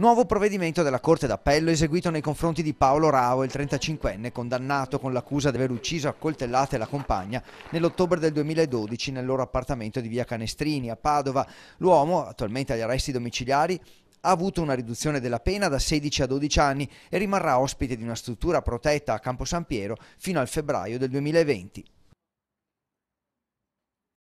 Nuovo provvedimento della Corte d'Appello eseguito nei confronti di Paolo Rao, il 35enne condannato con l'accusa di aver ucciso a coltellate la compagna nell'ottobre del 2012 nel loro appartamento di via Canestrini a Padova. L'uomo, attualmente agli arresti domiciliari, ha avuto una riduzione della pena da 16 a 12 anni e rimarrà ospite di una struttura protetta a Campo San Piero fino al febbraio del 2020.